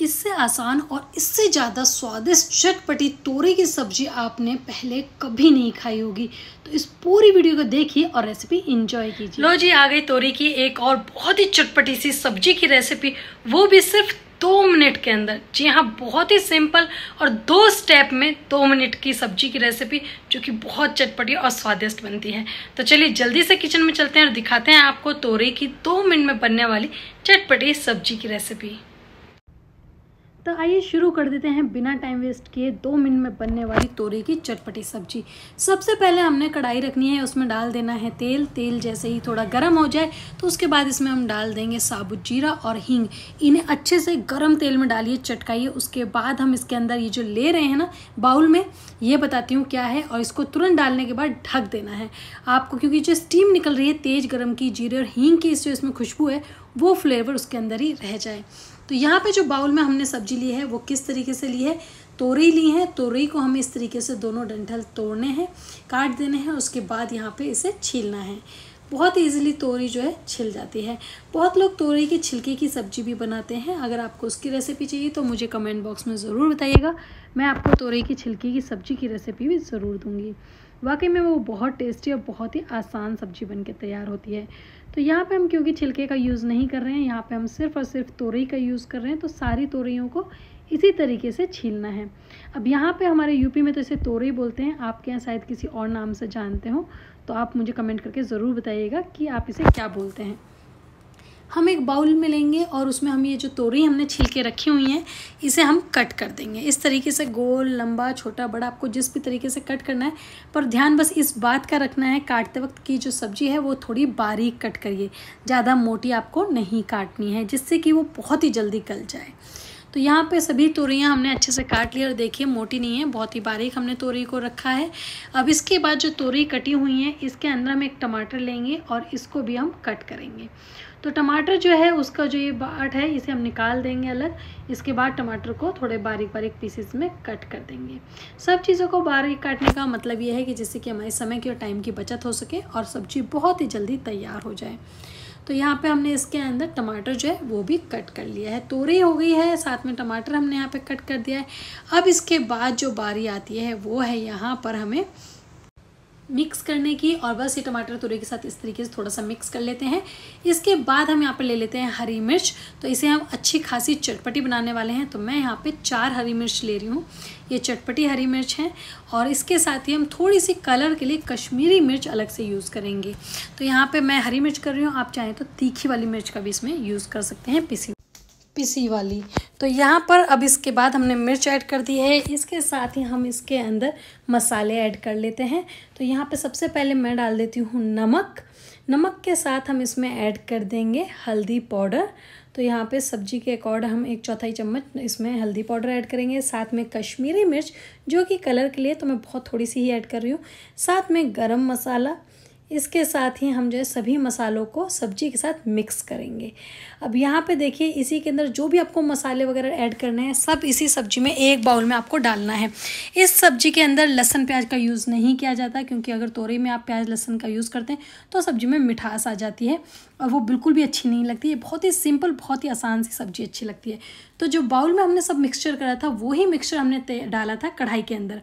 इससे आसान और इससे ज़्यादा स्वादिष्ट चटपटी तोरे की सब्ज़ी आपने पहले कभी नहीं खाई होगी तो इस पूरी वीडियो को देखिए और रेसिपी इंजॉय कीजिए लो जी आ गई तोरी की एक और बहुत ही चटपटी सी सब्जी की रेसिपी वो भी सिर्फ दो मिनट के अंदर जी हाँ बहुत ही सिंपल और दो स्टेप में दो मिनट की सब्जी की रेसिपी जो कि बहुत चटपटी और स्वादिष्ट बनती है तो चलिए जल्दी से किचन में चलते हैं और दिखाते हैं आपको तोरे की दो मिनट में बनने वाली चटपटी सब्जी की रेसिपी तो आइए शुरू कर देते हैं बिना टाइम वेस्ट किए दो मिनट में बनने वाली तोरी की चटपटी सब्जी सबसे पहले हमने कढ़ाई रखनी है उसमें डाल देना है तेल तेल जैसे ही थोड़ा गर्म हो जाए तो उसके बाद इसमें हम डाल देंगे साबुत जीरा और हींग इन्हें अच्छे से गर्म तेल में डालिए चटकाइए उसके बाद हम इसके अंदर ये जो ले रहे हैं ना बाउल में ये बताती हूँ क्या है और इसको तुरंत डालने के बाद ढक देना है आपको क्योंकि जो स्टीम निकल रही है तेज़ गर्म की जीरे और हींग की जो इसमें खुशबू है वो फ्लेवर उसके अंदर ही रह जाए तो यहाँ पे जो बाउल में हमने सब्जी ली है वो किस तरीके से ली है तोरी ली है तोरी को हमें इस तरीके से दोनों डंठल तोड़ने हैं काट देने हैं उसके बाद यहाँ पे इसे छीलना है बहुत ईजिली तोरी जो है छिल जाती है बहुत लोग तोरी के छिलके की सब्जी भी बनाते हैं अगर आपको उसकी रेसिपी चाहिए तो मुझे कमेंट बॉक्स में ज़रूर बताइएगा मैं आपको तोरी के छिलके की सब्जी की रेसिपी भी ज़रूर दूँगी वाकई में वो बहुत टेस्टी और बहुत ही आसान सब्जी बन के तैयार होती है तो यहाँ पे हम क्योंकि छिलके का यूज़ नहीं कर रहे हैं यहाँ पे हम सिर्फ और सिर्फ तोरई का यूज़ कर रहे हैं तो सारी तोरइयों को इसी तरीके से छीलना है अब यहाँ पे हमारे यूपी में तो इसे तोरई बोलते हैं आपके यहाँ शायद किसी और नाम से जानते हो तो आप मुझे कमेंट करके ज़रूर बताइएगा कि आप इसे क्या बोलते हैं हम एक बाउल में लेंगे और उसमें हम ये जो तोरी हमने छिलके के रखी हुई हैं इसे हम कट कर देंगे इस तरीके से गोल लंबा छोटा बड़ा आपको जिस भी तरीके से कट करना है पर ध्यान बस इस बात का रखना है काटते वक्त की जो सब्ज़ी है वो थोड़ी बारीक कट करिए ज़्यादा मोटी आपको नहीं काटनी है जिससे कि वो बहुत ही जल्दी गल जाए तो यहाँ पे सभी तोरियाँ हमने अच्छे से काट ली और देखिए मोटी नहीं है बहुत ही बारीक हमने तोरी को रखा है अब इसके बाद जो तोरी कटी हुई है इसके अंदर हम एक टमाटर लेंगे और इसको भी हम कट करेंगे तो टमाटर जो है उसका जो ये बाट है इसे हम निकाल देंगे अलग इसके बाद टमाटर को थोड़े बारीक बारीक पीसेस में कट कर देंगे सब चीज़ों को बारीक काटने का मतलब ये है कि जिससे कि हमारे समय की और टाइम की बचत हो सके और सब्ज़ी बहुत ही जल्दी तैयार हो जाए तो यहाँ पे हमने इसके अंदर टमाटर जो है वो भी कट कर लिया है तोरी हो गई है साथ में टमाटर हमने यहाँ पे कट कर दिया है अब इसके बाद जो बारी आती है वो है यहाँ पर हमें मिक्स करने की और बस ये टमाटर तुरे के साथ इस तरीके से थोड़ा सा मिक्स कर लेते हैं इसके बाद हम यहाँ पर ले लेते हैं हरी मिर्च तो इसे हम अच्छी खासी चटपटी बनाने वाले हैं तो मैं यहाँ पे चार हरी मिर्च ले रही हूँ ये चटपटी हरी मिर्च है और इसके साथ ही हम थोड़ी सी कलर के लिए कश्मीरी मिर्च अलग से यूज़ करेंगे तो यहाँ पर मैं हरी मिर्च कर रही हूँ आप चाहें तो तीखी वाली मिर्च का भी इसमें यूज़ कर सकते हैं पिसी पिसी वाली तो यहाँ पर अब इसके बाद हमने मिर्च ऐड कर दी है इसके साथ ही हम इसके अंदर मसाले ऐड कर लेते हैं तो यहाँ पे सबसे पहले मैं डाल देती हूँ नमक नमक के साथ हम इसमें ऐड कर देंगे हल्दी पाउडर तो यहाँ पे सब्जी के अकॉर्ड हम एक चौथाई चम्मच इसमें हल्दी पाउडर ऐड करेंगे साथ में कश्मीरी मिर्च जो कि कलर के लिए तो मैं बहुत थोड़ी सी ही ऐड कर रही हूँ साथ में गर्म मसाला इसके साथ ही हम जो है सभी मसालों को सब्जी के साथ मिक्स करेंगे अब यहाँ पे देखिए इसी के अंदर जो भी आपको मसाले वगैरह ऐड करने हैं सब इसी सब्जी में एक बाउल में आपको डालना है इस सब्जी के अंदर लहसन प्याज का यूज़ नहीं किया जाता क्योंकि अगर तोरी में आप प्याज लहसन का यूज़ करते हैं तो सब्जी में मिठास आ जाती है और वो बिल्कुल भी अच्छी नहीं लगती है बहुत ही सिंपल बहुत ही आसान सी सब्जी अच्छी लगती है तो जो बाउल में हमने सब मिक्सचर करा था वही मिक्सचर हमने डाला था कढ़ाई के अंदर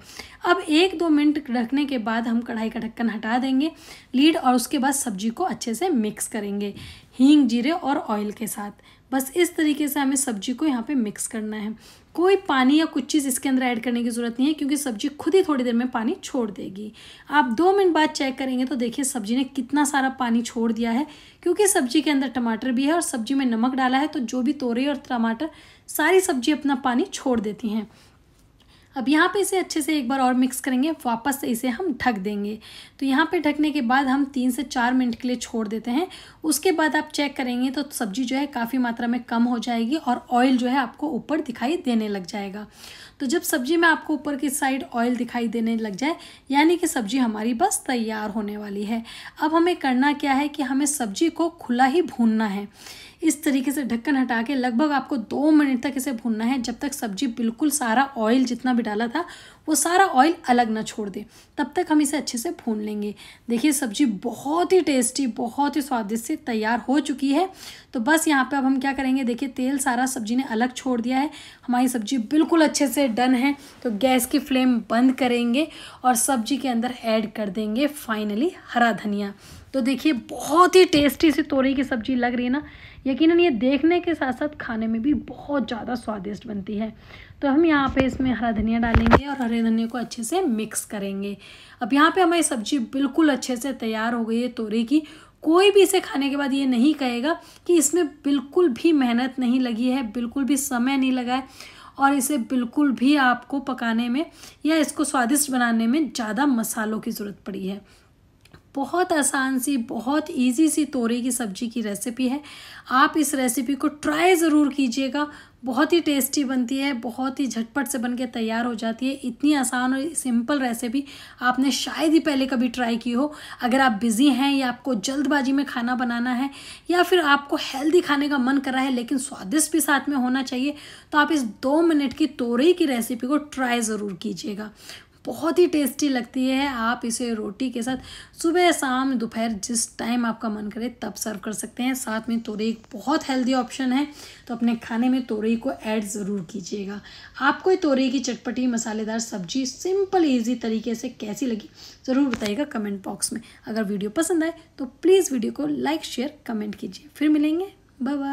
अब एक दो मिनट रखने के बाद हम कढ़ाई का ढक्कन हटा देंगे लीड और उसके बाद सब्जी को अच्छे से मिक्स करेंगे हींग जीरे और ऑयल के साथ बस इस तरीके से हमें सब्जी को यहाँ पे मिक्स करना है कोई पानी या कुछ चीज़ इसके अंदर ऐड करने की ज़रूरत नहीं है क्योंकि सब्जी खुद ही थोड़ी देर में पानी छोड़ देगी आप दो मिनट बाद चेक करेंगे तो देखिए सब्जी ने कितना सारा पानी छोड़ दिया है क्योंकि सब्जी के अंदर टमाटर भी है और सब्जी में नमक डाला है तो जो भी तोरे और टमाटर सारी सब्जी अपना पानी छोड़ देती हैं अब यहाँ पे इसे अच्छे से एक बार और मिक्स करेंगे वापस से इसे हम ढक देंगे तो यहाँ पे ढकने के बाद हम तीन से चार मिनट के लिए छोड़ देते हैं उसके बाद आप चेक करेंगे तो सब्जी जो है काफ़ी मात्रा में कम हो जाएगी और ऑयल जो है आपको ऊपर दिखाई देने लग जाएगा तो जब सब्जी में आपको ऊपर की साइड ऑयल दिखाई देने लग जाए यानी कि सब्जी हमारी बस तैयार होने वाली है अब हमें करना क्या है कि हमें सब्जी को खुला ही भूनना है इस तरीके से ढक्कन हटा के लगभग आपको दो मिनट तक इसे भूनना है जब तक सब्जी बिल्कुल सारा ऑयल जितना भी डाला था वो सारा ऑयल अलग ना छोड़ दे तब तक हम इसे अच्छे से भून लेंगे देखिए सब्जी बहुत ही टेस्टी बहुत ही स्वादिष्ट से तैयार हो चुकी है तो बस यहाँ पे अब हम क्या करेंगे देखिए तेल सारा सब्जी ने अलग छोड़ दिया है हमारी सब्जी बिल्कुल अच्छे से डन है तो गैस की फ्लेम बंद करेंगे और सब्जी के अंदर ऐड कर देंगे फाइनली हरा धनिया तो देखिए बहुत ही टेस्टी सी तोरी की सब्ज़ी लग रही है ना यकीनन ये देखने के साथ साथ खाने में भी बहुत ज़्यादा स्वादिष्ट बनती है तो हम यहाँ पे इसमें हरा धनिया डालेंगे और हरे धनिया को अच्छे से मिक्स करेंगे अब यहाँ पे हमारी सब्ज़ी बिल्कुल अच्छे से तैयार हो गई है तोरी की कोई भी इसे खाने के बाद ये नहीं कहेगा कि इसमें बिल्कुल भी मेहनत नहीं लगी है बिल्कुल भी समय नहीं लगा है और इसे बिल्कुल भी आपको पकाने में या इसको स्वादिष्ट बनाने में ज़्यादा मसालों की ज़रूरत पड़ी है बहुत आसान सी बहुत इजी सी तोरी की सब्ज़ी की रेसिपी है आप इस रेसिपी को ट्राई ज़रूर कीजिएगा बहुत ही टेस्टी बनती है बहुत ही झटपट से बन के तैयार हो जाती है इतनी आसान और सिंपल रेसिपी आपने शायद ही पहले कभी ट्राई की हो अगर आप बिज़ी हैं या आपको जल्दबाजी में खाना बनाना है या फिर आपको हेल्दी खाने का मन कर रहा है लेकिन स्वादिष्ट भी साथ में होना चाहिए तो आप इस दो मिनट की तोरई की रेसिपी को ट्राई ज़रूर कीजिएगा बहुत ही टेस्टी लगती है आप इसे रोटी के साथ सुबह शाम दोपहर जिस टाइम आपका मन करे तब सर्व कर सकते हैं साथ में तोरई एक बहुत हेल्दी ऑप्शन है तो अपने खाने में तोरई को ऐड ज़रूर कीजिएगा आपको ये तोरई की चटपटी मसालेदार सब्जी सिंपल ईजी तरीके से कैसी लगी ज़रूर बताइएगा कमेंट बॉक्स में अगर वीडियो पसंद आए तो प्लीज़ वीडियो को लाइक शेयर कमेंट कीजिए फिर मिलेंगे बाय बाय